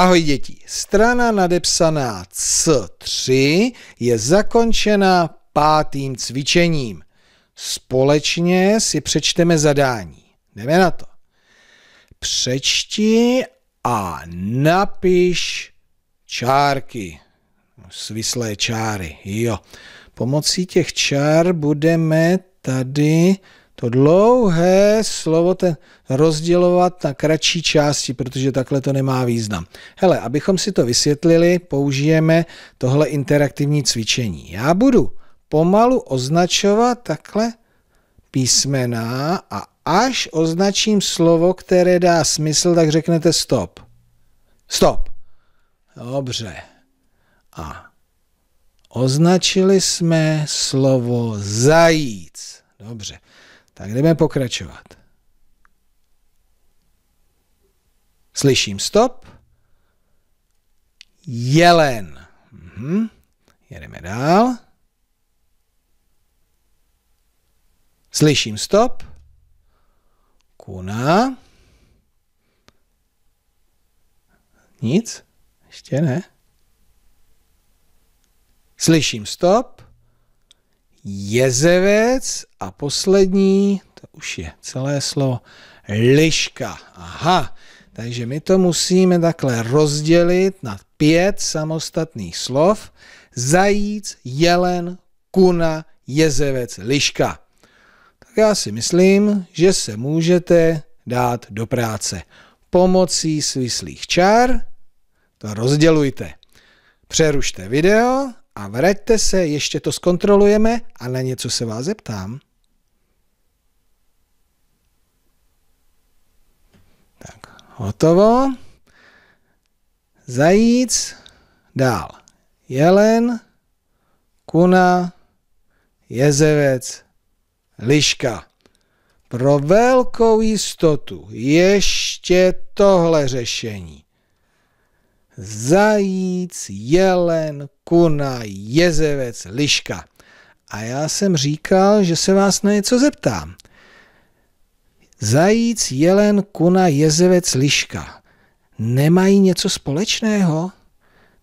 Ahoj děti, strana nadepsaná C3 je zakončena pátým cvičením. Společně si přečteme zadání. Jdeme na to. Přečti a napiš čárky. Svislé čáry, jo. Pomocí těch čár budeme tady to dlouhé slovo ten rozdělovat na kratší části, protože takhle to nemá význam. Hele, abychom si to vysvětlili, použijeme tohle interaktivní cvičení. Já budu pomalu označovat takhle písmena a až označím slovo, které dá smysl, tak řeknete stop. Stop. Dobře. A označili jsme slovo zajíc. Dobře. Tak jdeme pokračovat. Slyším stop. Jelen. Mhm. Jedeme dál. Slyším stop. Kuna. Nic? Ještě ne. Slyším stop jezevec a poslední, to už je celé slovo, liška. Aha, takže my to musíme takhle rozdělit na pět samostatných slov. Zajíc, jelen, kuna, jezevec, liška. Tak já si myslím, že se můžete dát do práce. Pomocí svislých čár to rozdělujte. Přerušte video a vraťte se, ještě to zkontrolujeme a na něco se vás zeptám. Tak, hotovo. Zajíc, dál. Jelen, kuna, jezevec, liška. Pro velkou jistotu ještě tohle řešení zajíc, jelen, kuna, jezevec, liška. A já jsem říkal, že se vás na něco zeptám. Zajíc, jelen, kuna, jezevec, liška. Nemají něco společného?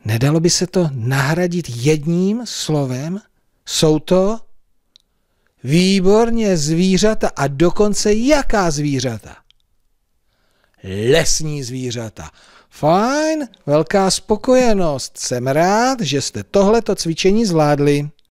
Nedalo by se to nahradit jedním slovem? Jsou to výborně zvířata a dokonce jaká zvířata? Lesní zvířata. Fajn, velká spokojenost. Jsem rád, že jste tohleto cvičení zvládli.